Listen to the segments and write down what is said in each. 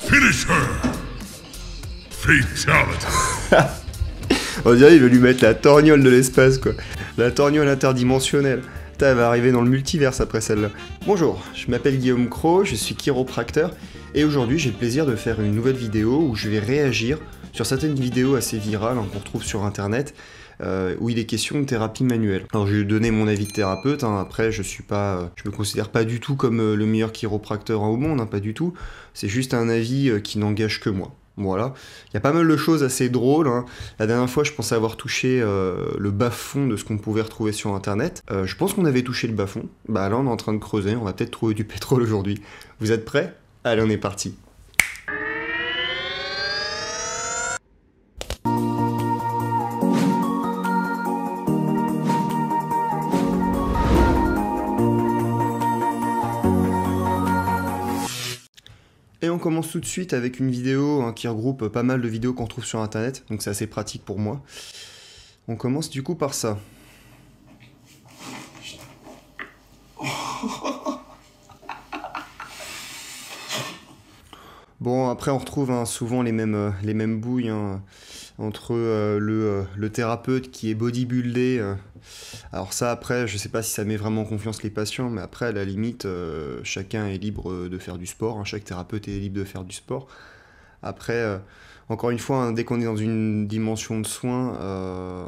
Finisher her. Fatality. On dirait il veut lui mettre la torgnole de l'espace quoi. La torgnole interdimensionnelle. elle va arriver dans le multiverse après celle-là. Bonjour, je m'appelle Guillaume Cro, je suis chiropracteur et aujourd'hui j'ai le plaisir de faire une nouvelle vidéo où je vais réagir sur certaines vidéos assez virales hein, qu'on retrouve sur internet euh, où il est question de thérapie manuelle. Alors je vais donner mon avis de thérapeute, hein. après je suis pas, euh, je me considère pas du tout comme euh, le meilleur chiropracteur au monde, hein, pas du tout, c'est juste un avis qui n'engage que moi. Voilà. Il y a pas mal de choses assez drôles. Hein. La dernière fois, je pensais avoir touché le bas-fond de ce qu'on pouvait retrouver sur Internet. je pense qu'on avait touché le bas-fond. Bah là, on est en train de creuser. On va peut-être trouver du pétrole aujourd'hui. Vous êtes prêts Allez, on est parti. commence tout de suite avec une vidéo hein, qui regroupe pas mal de vidéos qu'on trouve sur internet, donc c'est assez pratique pour moi. On commence du coup par ça. Bon, après on retrouve hein, souvent les mêmes, euh, les mêmes bouilles. Hein entre euh, le, euh, le, thérapeute qui est bodybuildé. Euh. alors ça, après, je sais pas si ça met vraiment en confiance les patients, mais après, à la limite, chacun est libre de faire du sport. Hein. chaque thérapeute est libre de faire du sport. Après, encore une fois, hein, dès qu'on est dans une dimension de soins,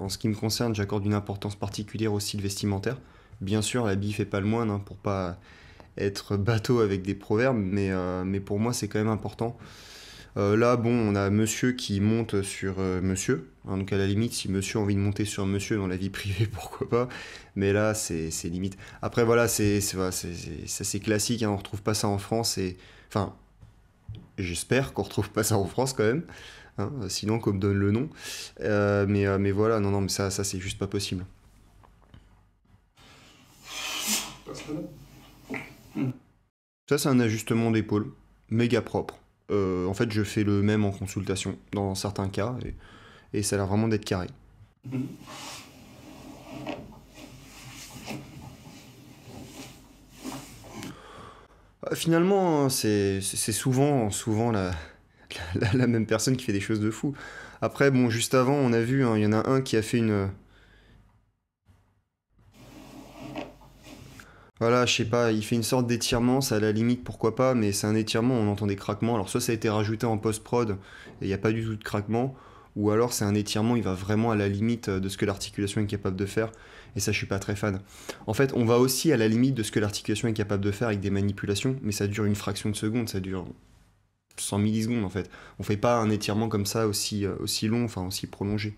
en ce qui me concerne, j'accorde une importance particulière au style vestimentaire. Bien sûr, la l'habit fait pas le moine hein, pour pas être bateau avec des proverbes, mais, mais pour moi, c'est quand même important. Euh, là, bon, on a monsieur qui monte sur euh, monsieur. Hein, donc à la limite, si monsieur a envie de monter sur monsieur dans la vie privée, pourquoi pas. Mais là, c'est limite. Après, voilà, c'est c'est classique. On hein, on retrouve pas ça en France. Et enfin, j'espère qu'on retrouve pas ça en France quand même. Hein, sinon, qu'on me donne le nom. Euh, mais, mais voilà, non, non, mais ça, ça c'est juste pas possible. Ça, c'est un ajustement d'épaule, méga propre. Euh, en fait, je fais le même en consultation dans certains cas et, ça a l'air vraiment d'être carré. Euh, finalement, hein, c'est souvent, la, même personne qui fait des choses de fou. Après, bon, juste avant, on a vu, hein, il y en a un qui a fait une, Voilà, je sais pas, il fait une sorte d'étirement, ça à la limite pourquoi pas, mais c'est un étirement, on entend des craquements. Alors soit ça a été rajouté en post-prod et il n'y a pas du tout de craquement, ou alors c'est un étirement, il va vraiment à la limite euh, de ce que l'articulation est capable de faire, et ça je suis pas très fan. En fait, on va aussi à la limite de ce que l'articulation est capable de faire avec des manipulations, mais ça dure une fraction de seconde, ça dure 100 millisecondes en fait. On fait pas un étirement comme ça aussi, euh, aussi long, enfin aussi prolongé.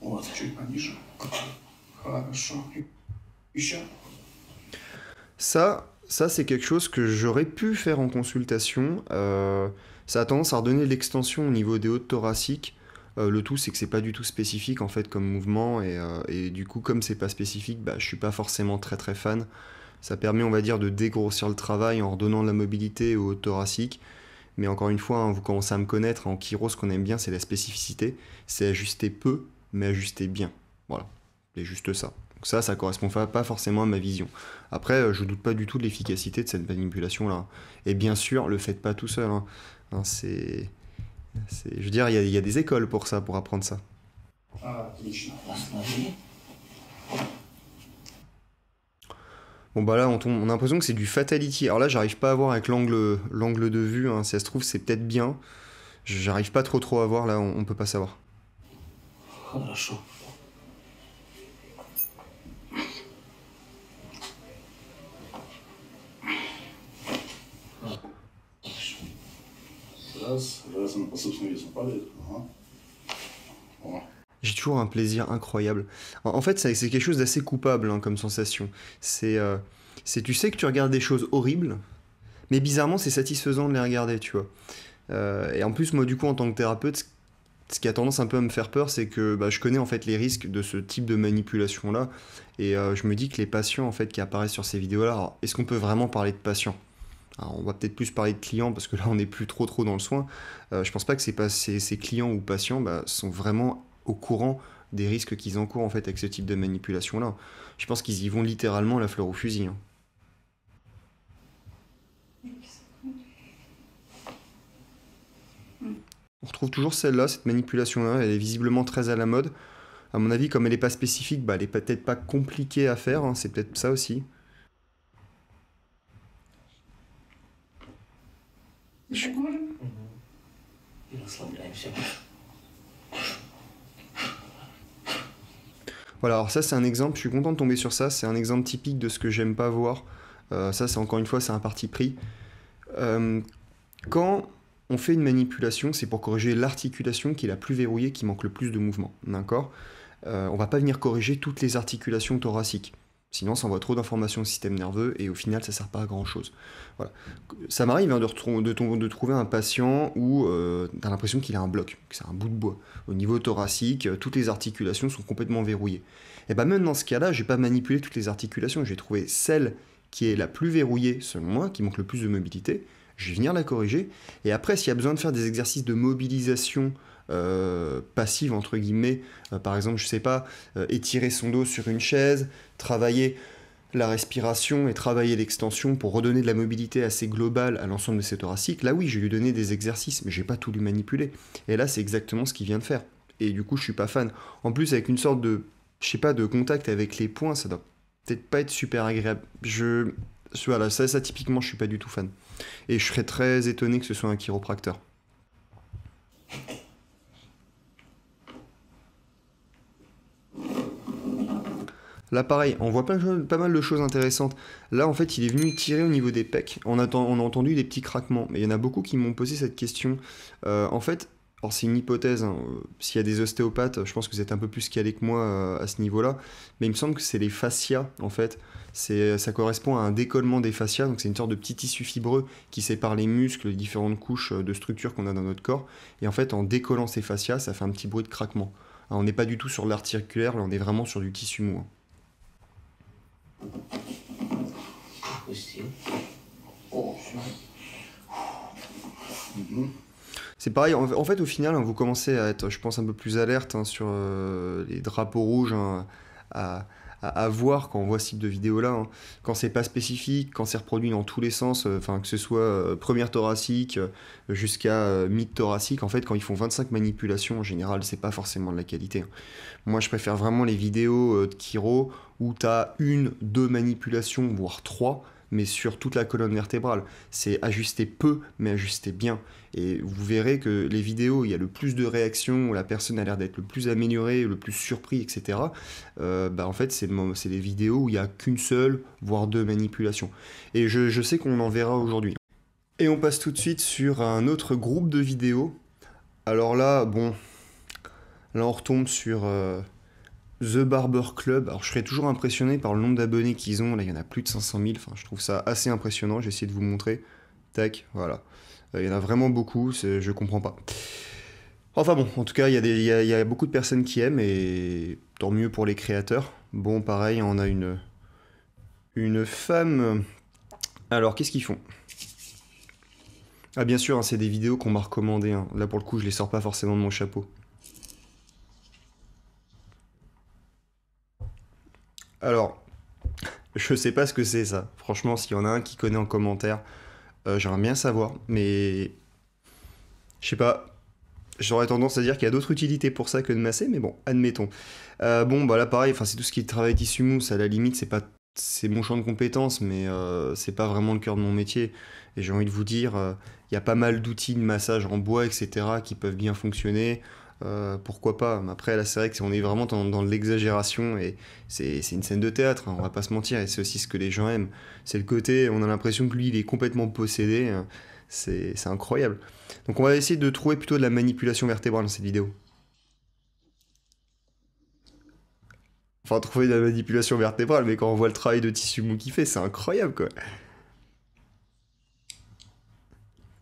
Oh, ça, ça c'est quelque chose que j'aurais pu faire en consultation. Euh, ça a tendance à redonner l'extension au niveau des hautes thoraciques. Euh, le tout, c'est que c'est pas du tout spécifique en fait comme mouvement euh, et, du coup, comme c'est pas spécifique, bah, je suis pas forcément très très fan. Ça permet, on va dire, de dégrossir le travail en redonnant de la mobilité aux hautes thoraciques. Mais encore une fois, hein, vous commencez à me connaître. En chiro, ce qu'on aime bien, c'est la spécificité. C'est ajuster peu, mais ajuster bien. Voilà juste ça. Donc ça, ça correspond pas forcément à ma vision. Après, euh, je doute pas du tout de l'efficacité de cette manipulation-là. Et bien sûr, le faites pas tout seul. Hein. c'est, je veux dire, il y, a des écoles pour ça, pour apprendre ça. Bon bah là, on, on a l'impression que c'est du fatality. Alors là, j'arrive pas à voir avec l'angle, l'angle de vue. Hein. Si ça se trouve, c'est peut-être bien. J'arrive pas trop trop à voir là. On, on peut pas savoir. Oh, J'ai toujours un plaisir incroyable. En, fait, c'est quelque chose d'assez coupable hein, comme sensation. Euh, c'est, tu sais que tu regardes des choses horribles, mais bizarrement, c'est satisfaisant de les regarder, tu vois. Euh, et en plus, moi, du coup, en tant que thérapeute, ce qui a tendance un peu à me faire peur, c'est que bah, je connais en fait les risques de ce type de manipulation-là, et euh, je me dis que les patients en fait qui apparaissent sur ces vidéos-là, est-ce qu'on peut vraiment parler de patients on va peut-être plus parler de clients parce que là on n'est plus trop trop dans le soin. Je euh, je pense pas que ces, ces, ces clients ou patients bah, sont vraiment au courant des risques qu'ils encourent en fait avec ce type de manipulation là. Je pense qu'ils y vont littéralement la fleur au fusil. Hein. On retrouve toujours celle-là, cette manipulation-là, elle est visiblement très à la mode. À mon avis, comme elle n'est pas spécifique, bah, elle n'est peut-être pas compliquée à faire, hein. c'est peut-être ça aussi. Mm-hmm. Voilà, alors ça c'est un exemple, je suis content de tomber sur ça, c'est un exemple typique de ce que j'aime pas voir. Euh, ça c'est encore une fois, c'est un parti pris. Euh, quand on fait une manipulation, c'est pour corriger l'articulation qui est la plus verrouillée, qui manque le plus de mouvement. D'accord euh, On va pas venir corriger toutes les articulations thoraciques. Sinon, ça envoie trop d'informations au système nerveux et au final, ça ne sert pas à grand chose. Voilà. Ça m'arrive hein, de, trouver un patient où euh, tu as l'impression qu'il a un bloc, que c'est un bout de bois. Au niveau thoracique, euh, toutes les articulations sont complètement verrouillées. Et eh bien, même dans ce cas-là, je n'ai pas manipulé toutes les articulations. J'ai trouvé celle qui est la plus verrouillée, selon moi, qui manque le plus de mobilité. Je vais venir la corriger. Et après, s'il y a besoin de faire des exercices de mobilisation euh, passive, entre guillemets. Euh, par exemple, je sais pas, euh, étirer son dos sur une chaise, travailler la respiration et travailler l'extension pour redonner de la mobilité assez globale à l'ensemble de ses thoraciques, là oui, je vais lui donné des exercices, mais j'ai pas tout lui manipulé Et là, c'est exactement ce qu'il vient de faire. Et du coup, je suis pas fan. En plus, avec une sorte de, je sais pas, de contact avec les points, ça doit peut-être pas être super agréable. Je, voilà, ça, ça typiquement, je suis pas du tout fan. Et je serais très étonné que ce soit un chiropracteur. Là, pareil, on voit pas, mal de choses intéressantes. Là, en fait, il est venu tirer au niveau des pecs. On a, entendu des petits craquements, mais il y en a beaucoup qui m'ont posé cette question. Euh, en fait, alors c'est une hypothèse, hein, euh, s'il y a des ostéopathes, je pense que vous êtes un peu plus calé que moi euh, à ce niveau-là, mais il me semble que c'est les fascias, en fait. Ça correspond à un décollement des fascias, donc c'est une sorte de petit tissu fibreux qui sépare les muscles, les différentes couches de structures qu'on a dans notre corps, et en fait, en décollant ces fascias, ça fait un petit bruit de craquement. on n'est pas du tout sur l'articulaire, là on est vraiment sur du tissu mou. Hein. C'est pareil, en fait au final hein, vous commencez à être je pense un peu plus alerte hein, sur euh, les drapeaux rouges, hein, à, à, voir quand on voit ce type de vidéo-là. Hein. Quand c'est pas spécifique, quand c'est reproduit dans tous les sens, euh, enfin que ce soit euh, première thoracique euh, jusqu'à mi thoracique en fait, quand ils font 25 manipulations, en général, c'est pas forcément de la qualité. Hein. Moi, je préfère vraiment les vidéos de Kiro où tu as une, deux manipulations, voire trois mais sur toute la colonne vertébrale. C'est ajuster peu, mais ajuster bien. Et vous verrez que les vidéos, où il y a le plus de réactions, où la personne a l'air d'être le plus améliorée, le plus surpris, etc. Euh, bah en fait, c'est des vidéos où il n'y a qu'une seule, voire deux manipulations. Et je, sais qu'on en verra aujourd'hui. Et on passe tout de suite sur un autre groupe de vidéos. Alors là, bon, là on retombe sur euh, The Barber Club. Alors je serais toujours impressionné par le nombre d'abonnés qu'ils ont. Là, il y en a plus de 500 000. Enfin, je trouve ça assez impressionnant. J'ai essayé de vous montrer. Tac, voilà. Euh, il y en a vraiment beaucoup, je comprends pas. Enfin bon, en tout cas, il y, a, beaucoup de personnes qui aiment et tant mieux pour les créateurs. Bon, pareil, on a une, une femme. Alors, qu'est-ce qu'ils font Ah, bien sûr, hein, c'est des vidéos qu'on m'a recommandées. Hein. Là, pour le coup, je les sors pas forcément de mon chapeau. Alors, je sais pas ce que c'est ça. Franchement, s'il y en a un qui connaît en commentaire, euh, j'aimerais bien savoir, mais je sais pas. J'aurais tendance à dire qu'il y a d'autres utilités pour ça que de masser, mais bon, admettons. Euh, bon, bah là, pareil, c'est tout ce qui est travail tissu mousse. À la limite, c'est pas c'est mon champ de compétences, mais euh, c'est pas vraiment le cœur de mon métier. Et j'ai envie de vous dire, il y a pas mal d'outils de massage en bois, etc., qui peuvent bien fonctionner. Euh, pourquoi pas. Après, là, c'est vrai que on est vraiment dans, l'exagération et c'est une scène de théâtre, hein, on va pas se mentir, et c'est aussi ce que les gens aiment. C'est le côté, on a l'impression que lui, il est complètement possédé. Hein. c'est incroyable. Donc, on va essayer de trouver plutôt de la manipulation vertébrale dans cette vidéo. Enfin, trouver de la manipulation vertébrale, mais quand on voit le travail de tissu mou qu'il fait, c'est incroyable quoi.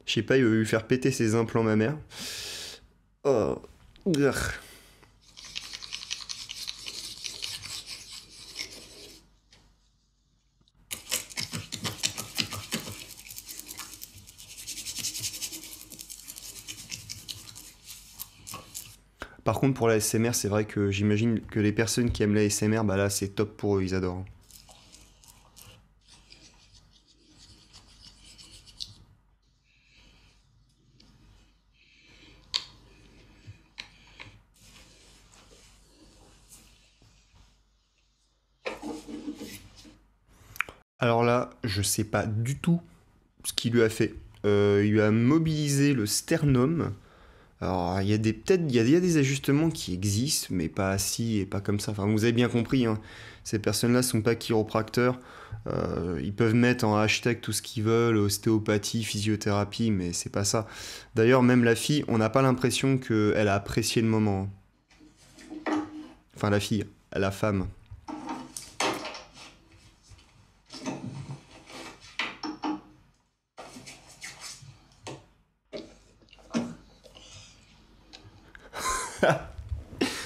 Je sais pas, il veut lui faire péter ses implants ma mère. Oh. Par contre, pour la SMR, c'est vrai que j'imagine que les personnes qui aiment la SMR, bah là, c'est top pour eux, ils adorent. Alors là, je sais pas du tout ce qu'il lui a fait. Euh, il lui a mobilisé le sternum. Alors, il y a des peut-être il y, a, des ajustements qui existent, mais pas assis et pas comme ça. Enfin, vous avez bien compris. Hein. Ces personnes-là sont pas chiropracteurs. Euh, ils peuvent mettre en hashtag tout ce qu'ils veulent, ostéopathie, physiothérapie, mais c'est pas ça. D'ailleurs, même la fille, on n'a pas l'impression qu'elle a apprécié le moment. Hein. Enfin, la fille, la femme.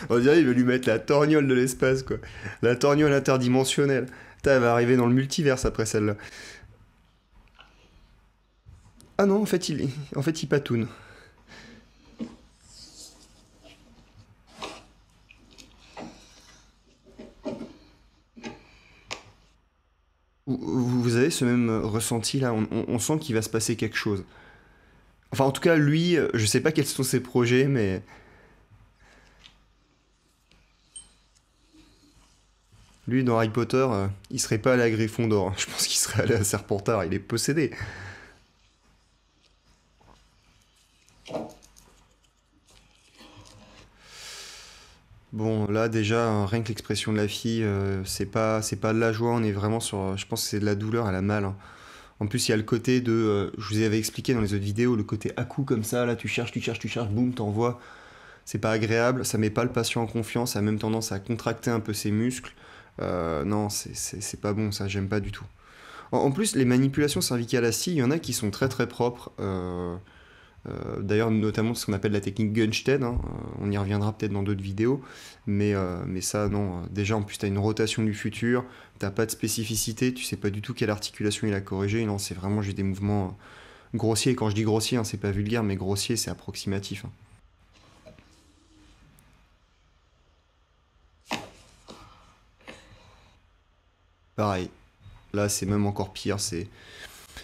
On dirait il veut lui mettre la torgnole de l'espace, quoi. La torgnole interdimensionnelle. Putain, elle va arriver dans le multiverse après celle-là. Ah non, en fait, il, en fait, il patoune. Vous avez ce même ressenti là on, on sent qu'il va se passer quelque chose. Enfin, en tout cas, lui, euh, je sais pas quels sont ses projets, mais Lui, dans Harry Potter, euh, il serait pas allé à Gryffondor. Je pense qu'il serait allé à Serpentard. Il est possédé. Bon, là déjà, hein, rien que l'expression de la fille, euh, c'est pas, c'est pas de la joie. On est vraiment sur, euh, je pense que c'est de la douleur. Elle a mal. Hein. En plus, il y a le côté de, je vous avais expliqué dans les autres vidéos, le côté à coup comme ça. Là, tu cherches, tu cherches, tu cherches, boum, t'envoies. C'est pas agréable. Ça met pas le patient en confiance. Ça a même tendance à contracter un peu ses muscles. Euh, non, c'est pas bon, ça, j'aime pas du tout. En, plus, les manipulations cervicales assis, il y en a qui sont très très propres. Euh, euh, d'ailleurs, notamment ce qu'on appelle la technique Gunstead, hein, on y reviendra peut-être dans d'autres vidéos, mais, ça, non. Déjà, en plus, t'as une rotation du futur, t'as pas de spécificité, tu sais pas du tout quelle articulation il a corrigé, non, c'est vraiment j'ai des mouvements grossiers. Quand je dis grossier, hein, c'est pas vulgaire, mais grossier, c'est approximatif. Hein. Pareil. Là, c'est même encore pire. C'est.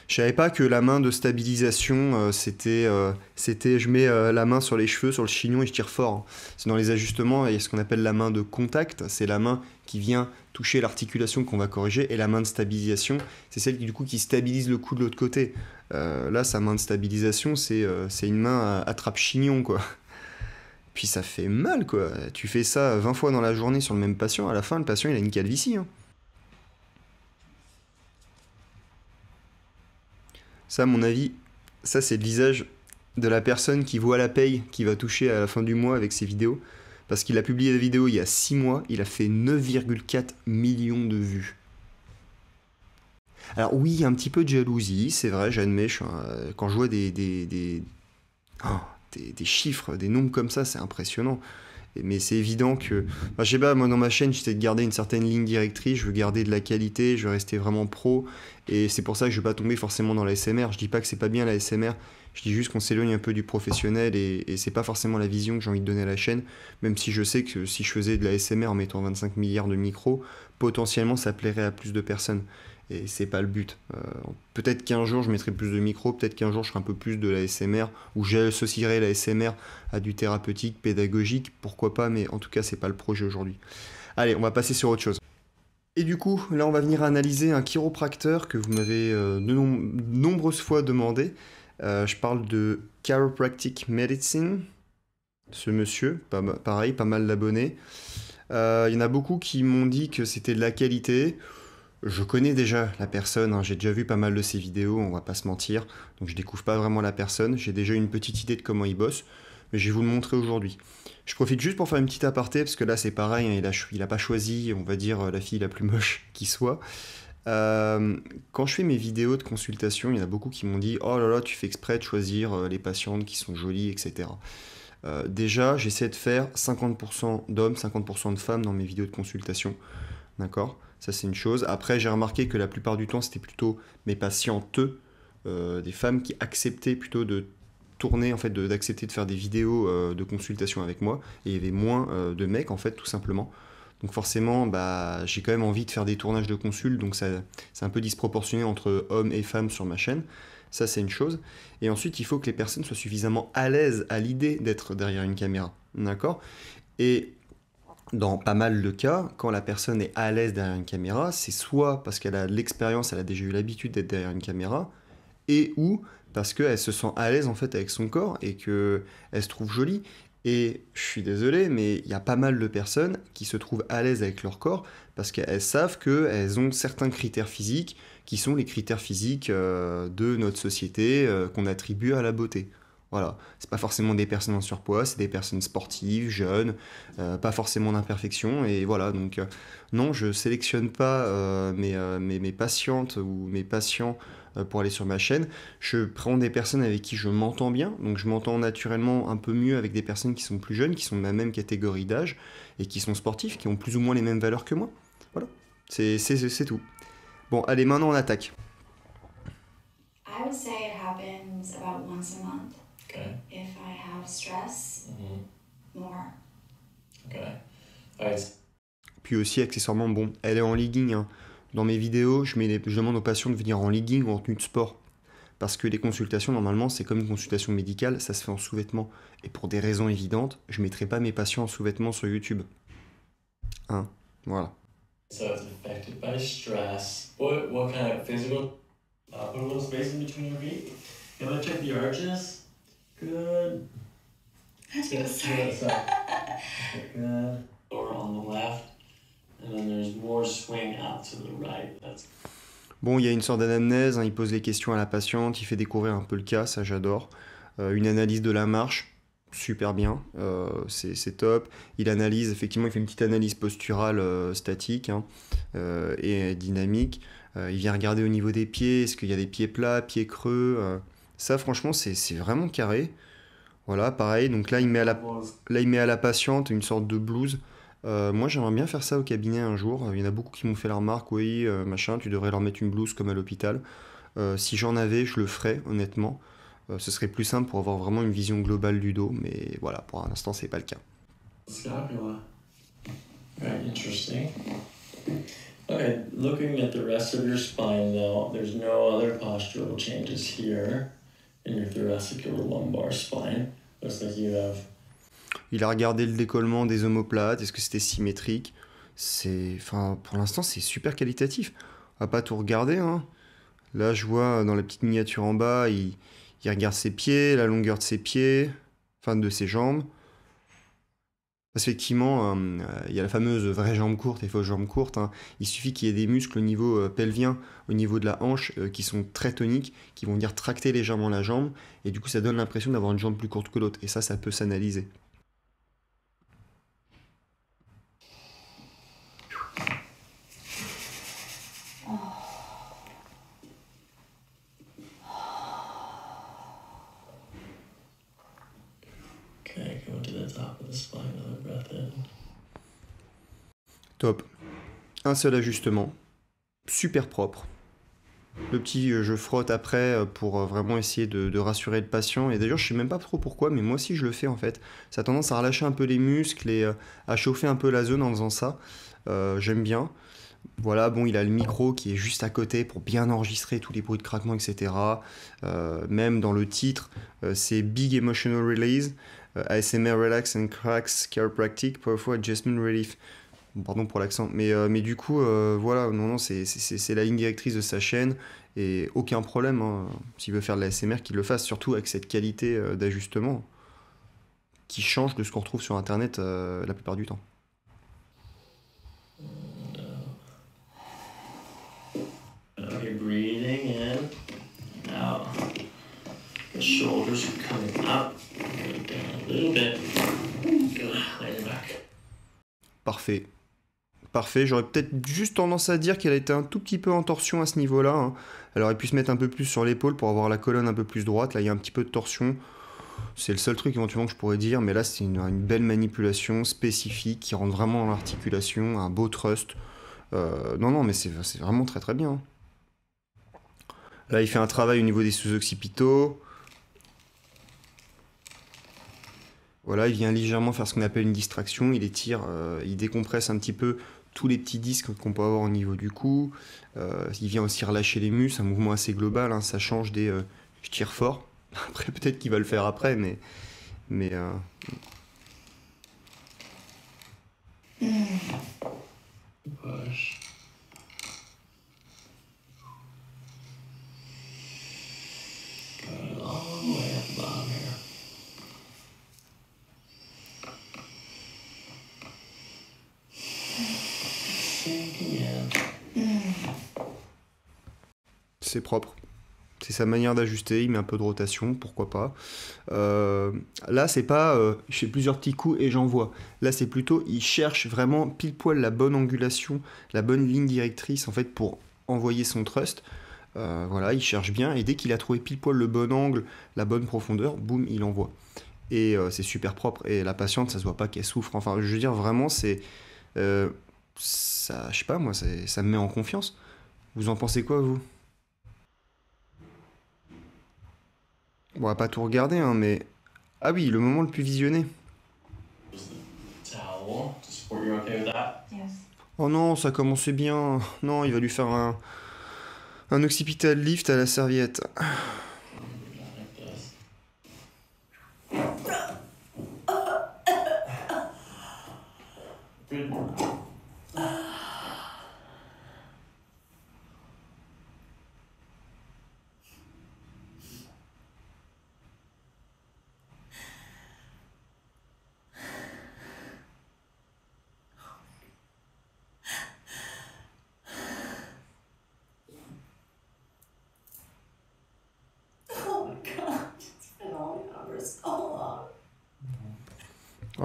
Je savais pas que la main de stabilisation, euh, c'était, euh, c'était je mets euh, la main sur les cheveux, sur le chignon et je tire fort. Hein. C'est dans les ajustements, et y ce qu'on appelle la main de contact, c'est la main qui vient toucher l'articulation qu'on va corriger, et la main de stabilisation, c'est celle qui, du coup, qui stabilise le cou de l'autre côté. là, sa main de stabilisation, c'est, c'est une main attrape-chignon, quoi. Puis ça fait mal, quoi. Tu fais ça 20 fois dans la journée sur le même patient, à la fin, le patient, il a une calvitie. Hein. Ça, à mon avis, ça c'est le visage de la personne qui voit la paye qui va toucher à la fin du mois avec ses vidéos. Parce qu'il a publié la vidéo il y a 6 mois, il a fait 9,4 millions de vues. Alors oui, un petit peu de jalousie, c'est vrai, j'admets, quand je vois des, oh, des, des chiffres, des nombres comme ça, c'est impressionnant mais c'est évident que, je sais pas, moi dans ma chaîne, j'essaie de garder une certaine ligne directrice, je veux garder de la qualité, je veux rester vraiment pro, et c'est pour ça que je veux pas tomber forcément dans la SMR. Je dis pas que c'est pas bien la SMR, je dis juste qu'on s'éloigne un peu du professionnel et, et c'est pas forcément la vision que j'ai envie de donner à la chaîne, même si je sais que si je faisais de la SMR en mettant 25 milliards de micros, potentiellement ça plairait à plus de personnes et c'est pas le but. Euh, peut-être qu'un jour je mettrai plus de micro, peut-être qu'un jour je serai un peu plus de la SMR ou j'associerai la SMR à du thérapeutique, pédagogique, pourquoi pas, mais en tout cas c'est pas le projet aujourd'hui. Allez, on va passer sur autre chose. Et du coup, là on va venir analyser un chiropracteur que vous m'avez euh, de nombreuses fois demandé. Euh, je parle de Chiropractic Medicine, ce monsieur, pas, pareil, pas mal d'abonnés. Il y en a beaucoup qui m'ont dit que c'était de la qualité je connais déjà la personne, hein. j'ai déjà vu pas mal de ses vidéos, on va pas se mentir, donc je découvre pas vraiment la personne, j'ai déjà une petite idée de comment il bosse, mais je vais vous le montrer aujourd'hui. Je profite juste pour faire une petite aparté, parce que là c'est pareil, hein. il, a, a, pas choisi, on va dire, euh, la fille la plus moche qui soit. Euh, quand je fais mes vidéos de consultation, il y en a beaucoup qui m'ont dit Oh là là, tu fais exprès de choisir euh, les patientes qui sont jolies, etc. déjà, j'essaie de faire 50% d'hommes, 50% de femmes dans mes vidéos de consultation. D'accord ça, c'est une chose. Après, j'ai remarqué que la plupart du temps, c'était plutôt mes patientes, euh, des femmes qui acceptaient plutôt de tourner, en fait, d'accepter de, faire des vidéos euh, de consultation avec moi. Et il y avait moins euh, de mecs, en fait, tout simplement. Donc forcément, bah, j'ai quand même envie de faire des tournages de consul, donc c'est un peu disproportionné entre hommes et femmes sur ma chaîne. Ça, c'est une chose. Et ensuite, il faut que les personnes soient suffisamment à l'aise à l'idée d'être derrière une caméra. D'accord Et dans pas mal de cas, quand la personne est à l'aise derrière une caméra, c'est soit parce qu'elle a l'expérience, elle a déjà eu l'habitude d'être derrière une caméra, et ou parce qu'elle se sent à l'aise en fait avec son corps et qu'elle se trouve jolie. Et je suis désolé, mais il y a pas mal de personnes qui se trouvent à l'aise avec leur corps parce qu'elles savent qu'elles ont certains critères physiques qui sont les critères physiques euh, de notre société euh, qu'on attribue à la beauté. Voilà, c'est pas forcément des personnes en surpoids, c'est des personnes sportives, jeunes, euh, pas forcément d'imperfection Et voilà, donc euh, non, je sélectionne pas euh, mes, mes, patientes ou mes patients pour aller sur ma chaîne. Je prends des personnes avec qui je m'entends bien, donc je m'entends naturellement un peu mieux avec des personnes qui sont plus jeunes, qui sont de la même catégorie d'âge et qui sont sportifs, qui ont plus ou moins les mêmes valeurs que moi. Voilà, c'est tout. Bon, allez, maintenant on attaque. stress mhm. more. Okay. Puis aussi, accessoirement, bon, elle est en ligging hein. Dans mes vidéos, je, mets je demande aux patients de venir en ligging ou en tenue de sport. Parce que les consultations, normalement, c'est comme une consultation médicale, ça se fait en sous-vêtements. Et pour des raisons évidentes, je ne mettrai pas mes patients en sous-vêtements sur YouTube. Hein, voilà. So Bon, il y a une sorte d'anamnèse, hein. il pose les questions à la patiente, il fait découvrir un peu le cas, ça j'adore. Euh, une analyse de la marche, super bien, euh, c'est top. Il analyse, effectivement, il fait une petite analyse posturale euh, statique hein, et dynamique. il vient regarder au niveau des pieds, est-ce qu'il y a des pieds plats, pieds creux. ça, franchement, c'est vraiment carré. Voilà, pareil. Donc là, il met à la, là, il met à la patiente une sorte de blouse. Euh, moi, j'aimerais bien faire ça au cabinet un jour. Il y en a beaucoup qui m'ont fait la remarque, oui, euh, machin, tu devrais leur mettre une blouse comme à l'hôpital. Euh, si j'en avais, je le ferais, honnêtement. ce serait plus simple pour avoir vraiment une vision globale du dos, mais voilà, pour l'instant, c'est pas le cas. Right, interesting. Okay, looking at the rest of your spine, though, there's no other postural changes here il a regardé le décollement des omoplates, est-ce que c'était symétrique C'est, enfin, pour l'instant, c'est super qualitatif. On va pas tout regarder. Hein. Là, je vois dans la petite miniature en bas, il... il, regarde ses pieds, la longueur de ses pieds, enfin de ses jambes. Effectivement, euh, il y a la fameuse vraie jambe courte et fausse jambe courte. Hein. Il suffit qu'il y ait des muscles au niveau euh, pelvien, au niveau de la hanche, euh, qui sont très toniques, qui vont dire tracter légèrement la jambe. Et du coup, ça donne l'impression d'avoir une jambe plus courte que l'autre. Et ça, ça peut s'analyser. Top. Un seul ajustement. Super propre. Le petit euh, je frotte après euh, pour euh, vraiment essayer de, rassurer le patient. Et d'ailleurs, je ne sais même pas trop pourquoi, mais moi aussi je le fais en fait. Ça a tendance à relâcher un peu les muscles et à chauffer un peu la zone en faisant ça. J'aime bien. Voilà, bon, il a le micro qui est juste à côté pour bien enregistrer tous les bruits de craquement, etc. même dans le titre, c'est Big Emotional Release, ASMR Relax and Cracks Chiropractic, Powerful Adjustment Relief. Pardon pour l'accent. Mais, euh, mais du coup, euh, voilà, non, non, c'est la ligne directrice de sa chaîne. Et aucun problème, hein, s'il veut faire de la SMR, qu'il le fasse, surtout avec cette qualité euh, d'ajustement qui change de ce qu'on retrouve sur Internet la plupart du temps. Parfait parfait. J'aurais peut-être juste tendance à dire qu'elle a été un tout petit peu en torsion à ce niveau-là. Alors hein. Elle aurait pu se mettre un peu plus sur l'épaule pour avoir la colonne un peu plus droite. Là, il y a un petit peu de torsion. C'est le seul truc éventuellement que je pourrais dire, mais là, c'est une, belle manipulation spécifique qui rentre vraiment dans l'articulation, un beau trust. Euh, non, non, mais c'est vraiment très très bien. Hein. Là, il fait un travail au niveau des sous-occipitaux. Voilà, il vient légèrement faire ce qu'on appelle une distraction, il étire, euh, il décompresse un petit peu tous les petits disques qu'on peut avoir au niveau du cou. Euh, il vient aussi relâcher les muscles, un mouvement assez global. Hein. ça change des euh, je tire fort. Après, peut-être qu'il va le faire après, mais, mais euh, sa manière d'ajuster, il met un peu de rotation, pourquoi pas. Euh, là, c'est pas euh, je fais plusieurs petits coups et j'envoie. Là, c'est plutôt il cherche vraiment pile poil la bonne angulation, la bonne ligne directrice en fait pour envoyer son trust. Euh, voilà, il cherche bien et dès qu'il a trouvé pile poil le bon angle, la bonne profondeur, boum, il envoie. Et c'est super propre et la patiente, ça se voit pas qu'elle souffre. Enfin, je veux dire vraiment, c'est ça, je sais pas moi, ça me met en confiance. Vous en pensez quoi vous on va pas tout regarder, hein, mais. Ah oui, le moment le plus visionné. Oh non, ça commençait bien. Non, il va lui faire un. Un occipital lift à la serviette.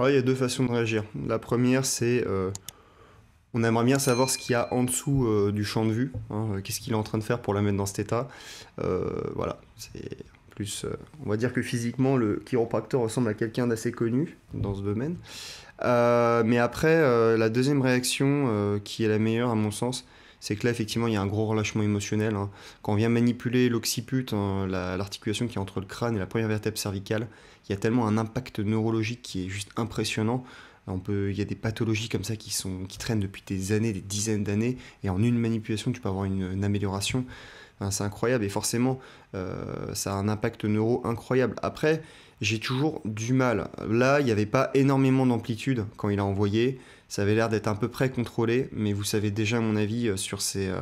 il y a deux façons de réagir. La première, c'est qu'on euh, on aimerait bien savoir ce qu'il y a en dessous euh, du champ de vue. Hein, euh, qu'est-ce qu'il est en train de faire pour la mettre dans cet état Voilà, c'est plus. on va dire que physiquement, le chiropracteur ressemble à quelqu'un d'assez connu dans ce domaine. mais après, la deuxième réaction, qui est la meilleure à mon sens, c'est que là, effectivement, il y a un gros relâchement émotionnel. Hein. Quand on vient manipuler l'occiput, hein, l'articulation qui est entre le crâne et la première vertèbre cervicale, il y a tellement un impact neurologique qui est juste impressionnant. On peut, il y a des pathologies comme ça qui, sont, qui traînent depuis des années, des dizaines d'années, et en une manipulation, tu peux avoir une amélioration. Hein, c'est incroyable et forcément, euh, ça a un impact neuro incroyable. Après, j'ai toujours du mal. Là, il n'y avait pas énormément d'amplitude quand il a envoyé. Ça avait l'air d'être à peu près contrôlé, mais vous savez déjà mon avis euh, sur ces. Euh,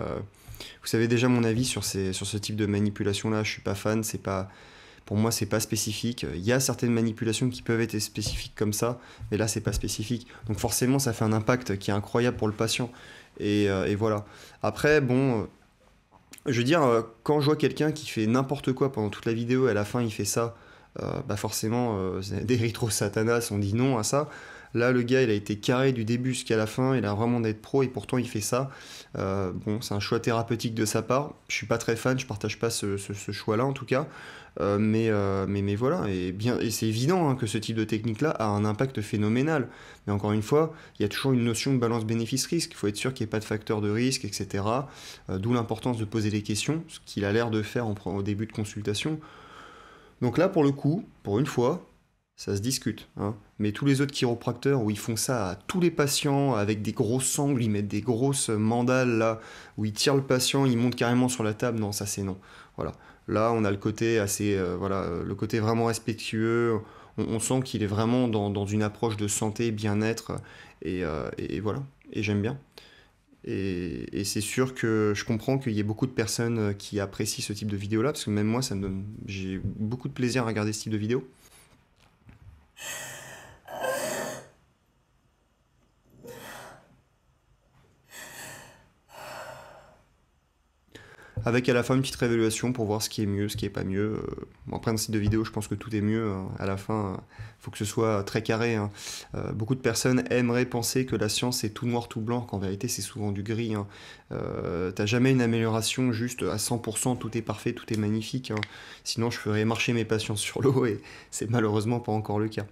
vous savez déjà mon avis sur, ces, sur ce type de manipulation là. Je suis pas fan. C'est pas pour moi c'est pas spécifique. Il y a certaines manipulations qui peuvent être spécifiques comme ça, mais là c'est pas spécifique. Donc forcément ça fait un impact qui est incroyable pour le patient. et voilà. Après bon, je veux dire, euh, quand je vois quelqu'un qui fait n'importe quoi pendant toute la vidéo et à la fin il fait ça, euh, bah forcément, euh, des rétro satanas, on dit non à ça. Là, le gars, il a été carré du début jusqu'à la fin, il a vraiment d'être pro et pourtant il fait ça. bon, c'est un choix thérapeutique de sa part. Je suis pas très fan, je partage pas ce choix-là en tout cas. Euh, euh, mais, mais, voilà, et, bien, et c'est évident hein, que ce type de technique-là a un impact phénoménal. Mais encore une fois, il y a toujours une notion de balance bénéfice-risque. Il faut être sûr qu'il n'y ait pas de facteur de risque, etc. Euh, d'où l'importance de poser des questions, ce qu'il a l'air de faire au début de consultation. Donc là, pour le coup, pour une fois, ça se discute. Hein. Mais tous les autres chiropracteurs où ils font ça à tous les patients avec des grosses sangles, ils mettent des grosses mandales là, où ils tirent le patient, ils montent carrément sur la table, non, ça c'est non. Voilà. Là, on a le côté assez, euh, voilà, euh, le côté vraiment respectueux. On, sent qu'il est vraiment dans, une approche de santé, bien-être, euh, et, voilà. Et j'aime bien. Et, et c'est sûr que je comprends qu'il y ait beaucoup de personnes qui apprécient ce type de vidéo-là, parce que même moi, ça me j'ai beaucoup de plaisir à regarder ce type de vidéo. avec à la fin une petite réévaluation pour voir ce qui est mieux, ce qui est pas mieux. Euh, après un site de vidéo, je pense que tout est mieux. Hein. À la fin, il euh, faut que ce soit très carré. Hein. Euh, beaucoup de personnes aimeraient penser que la science est tout noir, tout blanc, qu'en vérité c'est souvent du gris. Hein. T'as jamais une amélioration juste à 100%, tout est parfait, tout est magnifique. Sinon, je ferais marcher mes patients sur l'eau et c'est malheureusement pas encore le cas.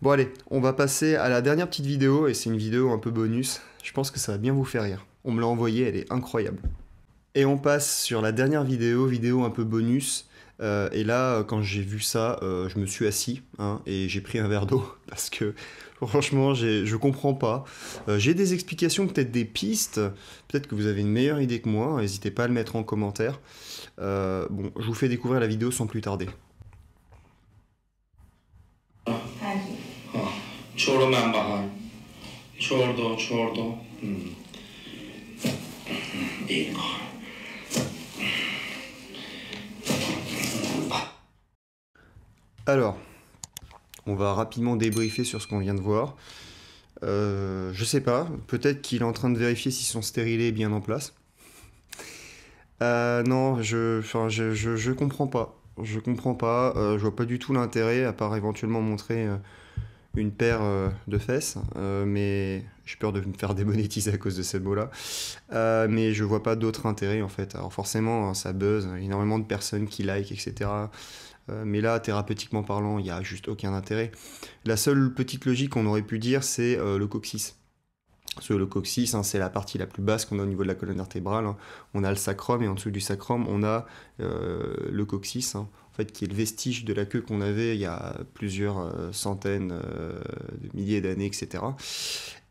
Bon allez, on va passer à la dernière petite vidéo et c'est une vidéo un peu bonus. Je pense que ça va bien vous faire rire. On me l'a envoyée, elle est incroyable. Et on passe sur la dernière vidéo, vidéo un peu bonus. Euh, et là, quand j'ai vu ça, euh, je me suis assis hein, et j'ai pris un verre d'eau parce que franchement, je comprends pas. Euh, j'ai des explications, peut-être des pistes, peut-être que vous avez une meilleure idée que moi. N'hésitez pas à le mettre en commentaire. bon, je vous fais découvrir la vidéo sans plus tarder. Alors, on va rapidement débriefer sur ce qu'on vient de voir. Je euh, je sais pas, peut-être qu'il est en train de vérifier s'ils sont stérilés est bien en place. Euh, non, je, ne je, comprends pas. Je comprends pas, euh, je vois pas du tout l'intérêt, à part éventuellement montrer une paire de fesses, mais j'ai peur de me faire démonétiser à cause de ces mots-là. mais je vois pas d'autre intérêt en fait. Alors forcément, hein, ça buzz, énormément de personnes qui like, etc. Euh, mais là, thérapeutiquement parlant, il n'y a juste aucun intérêt. La seule petite logique qu'on aurait pu dire, c'est euh, le coccyx. Ce le coccyx, hein, c'est la partie la plus basse qu'on a au niveau de la colonne vertébrale. Hein. On a le sacrum et en dessous du sacrum, on a euh, le coccyx, hein, en fait, qui est le vestige de la queue qu'on avait il y a plusieurs centaines de milliers d'années, etc.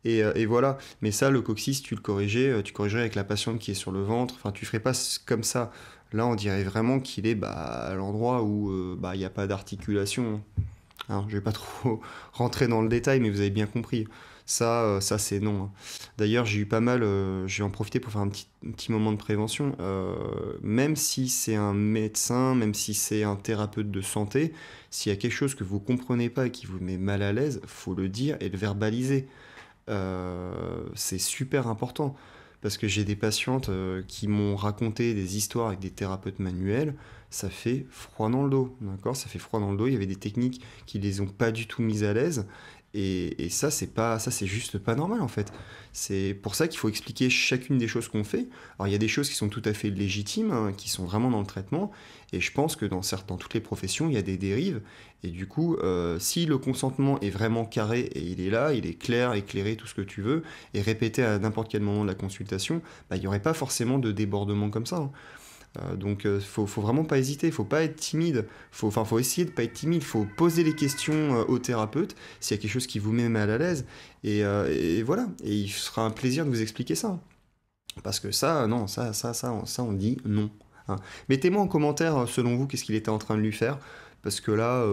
Et, voilà. Mais ça, le coccyx, tu le corrigeais, tu corrigerais avec la patiente qui est sur le ventre. Enfin, tu ferais pas comme ça. Là, on dirait vraiment qu'il est bah, à l'endroit où euh, bah, il n'y a pas d'articulation. Alors, hein, je vais pas trop rentrer dans le détail, mais vous avez bien compris. Ça, euh, ça c'est non. Hein. D'ailleurs, j'ai eu pas mal, euh, j'ai en profité pour faire un petit, moment de prévention. même si c'est un médecin, même si c'est un thérapeute de santé, s'il y a quelque chose que vous comprenez pas et qui vous met mal à l'aise, faut le dire et le verbaliser. c'est super important parce que j'ai des patientes euh, qui m'ont raconté des histoires avec des thérapeutes manuels, ça fait froid dans le dos, d'accord Ça fait froid dans le dos, il y avait des techniques qui les ont pas du tout mises à l'aise, et, ça, c'est pas, ça, c'est juste pas normal en fait. C'est pour ça qu'il faut expliquer chacune des choses qu'on fait. Alors il y a des choses qui sont tout à fait légitimes, hein, qui sont vraiment dans le traitement. Et je pense que dans certaines, toutes les professions, il y a des dérives. Et du coup, euh, si le consentement est vraiment carré et il est là, il est clair, éclairé, tout ce que tu veux, et répété à n'importe quel moment de la consultation, bah, il n'y aurait pas forcément de débordement comme ça. Hein. Euh, donc il euh, faut, faut, vraiment pas hésiter, il faut pas être timide, faut, enfin faut essayer de pas être timide, il faut poser les questions euh, au thérapeute s'il y a quelque chose qui vous met mal à l'aise et, voilà et il sera un plaisir de vous expliquer ça parce que ça non ça ça ça on, ça on dit non. Hein. Mettez-moi en commentaire selon vous qu'est-ce qu'il était en train de lui faire parce que là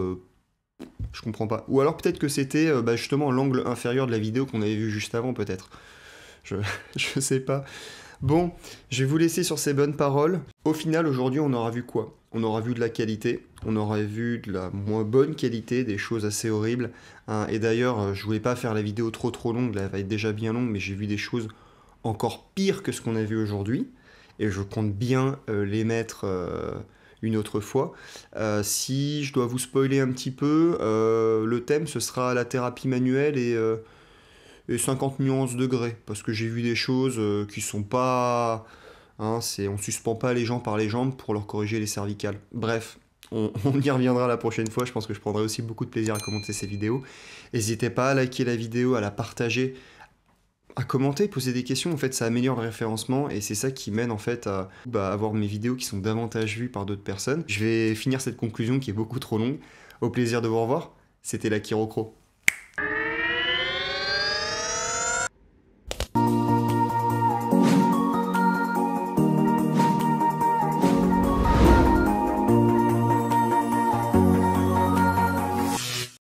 je comprends pas. Ou alors peut-être que c'était bah, justement l'angle inférieur de la vidéo qu'on avait vu juste avant peut-être. Je je sais pas. Bon, je vais vous laisser sur ces bonnes paroles. Au final, aujourd'hui, on aura vu quoi On aura vu de la qualité, on aura vu de la moins bonne qualité, des choses assez horribles. Hein. Et d'ailleurs, euh, je voulais pas faire la vidéo trop trop longue, là, elle va être déjà bien longue, mais j'ai vu des choses encore pires que ce qu'on a vu aujourd'hui. Et je compte bien euh, les mettre... Euh, une autre fois. si je dois vous spoiler un petit peu, le thème ce sera la thérapie manuelle et et 50 nuances degrés, parce que j'ai vu des choses euh, qui sont pas... Hein, c'est, on suspend pas les gens par les jambes pour leur corriger les cervicales. Bref, on, on, y reviendra la prochaine fois, je pense que je prendrai aussi beaucoup de plaisir à commenter ces vidéos. N'hésitez pas à liker la vidéo, à la partager, à commenter, poser des questions, en fait ça améliore le référencement et c'est ça qui mène en fait à bah, avoir mes vidéos qui sont davantage vues par d'autres personnes. Je vais finir cette conclusion qui est beaucoup trop longue. Au plaisir de vous revoir, c'était la Kirocro.